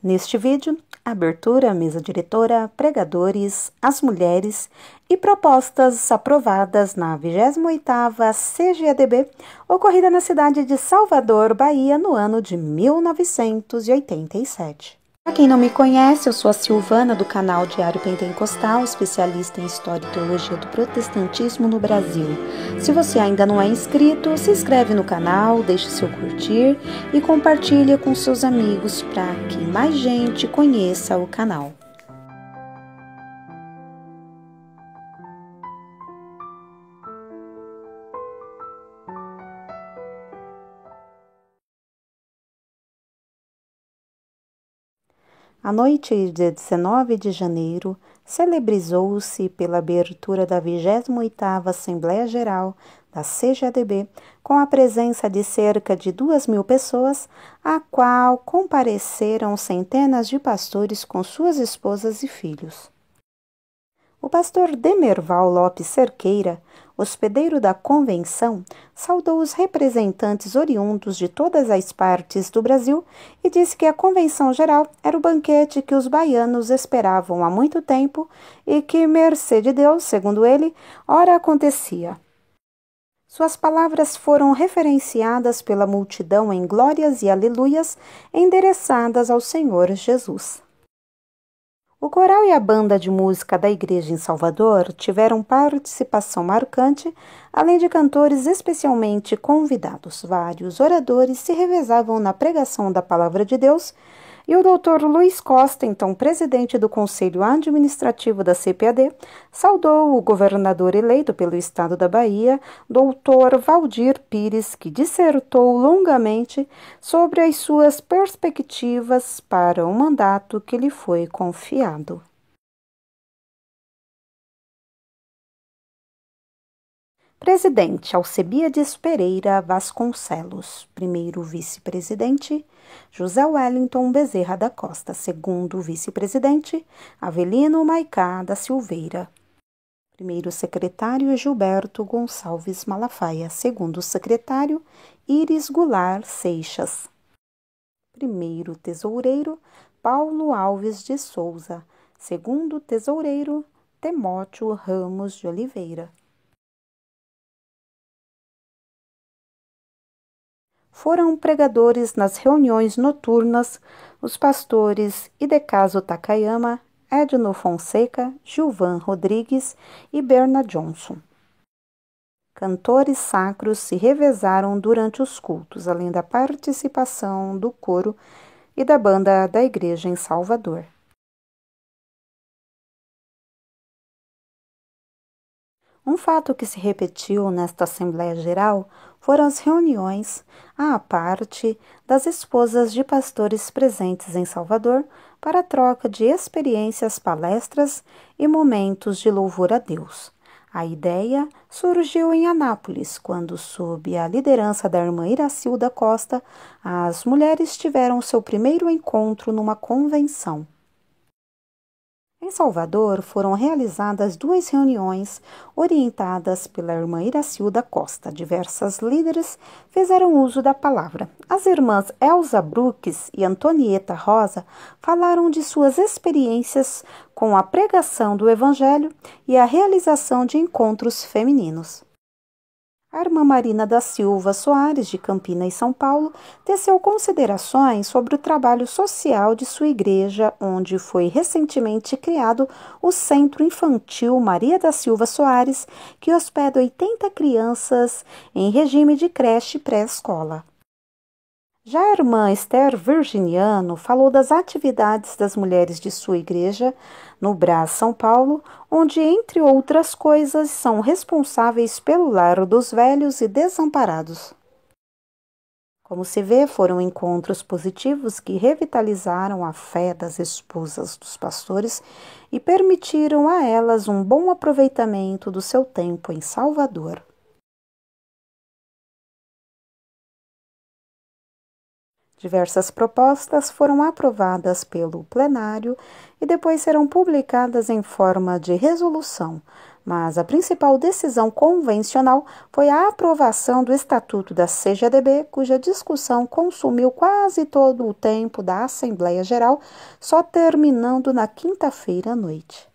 Neste vídeo, abertura, mesa diretora, pregadores, as mulheres e propostas aprovadas na 28ª CGADB, ocorrida na cidade de Salvador, Bahia, no ano de 1987. Para quem não me conhece, eu sou a Silvana do canal Diário Pentecostal, especialista em História e Teologia do Protestantismo no Brasil. Se você ainda não é inscrito, se inscreve no canal, deixe seu curtir e compartilhe com seus amigos para que mais gente conheça o canal. A noite de 19 de janeiro celebrizou-se pela abertura da 28ª Assembleia Geral da CGADB, com a presença de cerca de duas mil pessoas, a qual compareceram centenas de pastores com suas esposas e filhos. O pastor Demerval Lopes Cerqueira, hospedeiro da convenção, saudou os representantes oriundos de todas as partes do Brasil e disse que a convenção geral era o banquete que os baianos esperavam há muito tempo e que, mercê de Deus, segundo ele, ora acontecia. Suas palavras foram referenciadas pela multidão em glórias e aleluias endereçadas ao Senhor Jesus. O coral e a banda de música da igreja em Salvador tiveram participação marcante, além de cantores especialmente convidados. Vários oradores se revezavam na pregação da palavra de Deus, e o doutor Luiz Costa, então presidente do Conselho Administrativo da CPAD, saudou o governador eleito pelo Estado da Bahia, doutor Valdir Pires, que dissertou longamente sobre as suas perspectivas para o mandato que lhe foi confiado. Presidente Alcebiades Pereira Vasconcelos, primeiro vice-presidente, José Wellington Bezerra da Costa, segundo vice-presidente, Avelino Maicá da Silveira, primeiro secretário Gilberto Gonçalves Malafaia, segundo secretário Iris Goulart Seixas, primeiro tesoureiro Paulo Alves de Souza, segundo tesoureiro Temóteo Ramos de Oliveira foram pregadores nas reuniões noturnas os pastores Idecaso Takayama, Edno Fonseca, Gilvan Rodrigues e Berna Johnson. Cantores sacros se revezaram durante os cultos, além da participação do coro e da banda da igreja em Salvador. Um fato que se repetiu nesta Assembleia Geral foram as reuniões à parte das esposas de pastores presentes em Salvador para troca de experiências, palestras e momentos de louvor a Deus. A ideia surgiu em Anápolis, quando, sob a liderança da irmã Iracilda Costa, as mulheres tiveram seu primeiro encontro numa convenção. Em Salvador, foram realizadas duas reuniões orientadas pela irmã Iracilda Costa. Diversas líderes fizeram uso da palavra. As irmãs Elza Brooks e Antonieta Rosa falaram de suas experiências com a pregação do Evangelho e a realização de encontros femininos. A irmã Marina da Silva Soares, de Campinas, São Paulo, teceu considerações sobre o trabalho social de sua igreja, onde foi recentemente criado o Centro Infantil Maria da Silva Soares, que hospeda 80 crianças em regime de creche pré-escola. Já a irmã Esther Virginiano falou das atividades das mulheres de sua igreja no Brás, São Paulo, onde, entre outras coisas, são responsáveis pelo lar dos velhos e desamparados. Como se vê, foram encontros positivos que revitalizaram a fé das esposas dos pastores e permitiram a elas um bom aproveitamento do seu tempo em Salvador. Diversas propostas foram aprovadas pelo plenário e depois serão publicadas em forma de resolução, mas a principal decisão convencional foi a aprovação do Estatuto da CGDB, cuja discussão consumiu quase todo o tempo da Assembleia Geral, só terminando na quinta-feira à noite.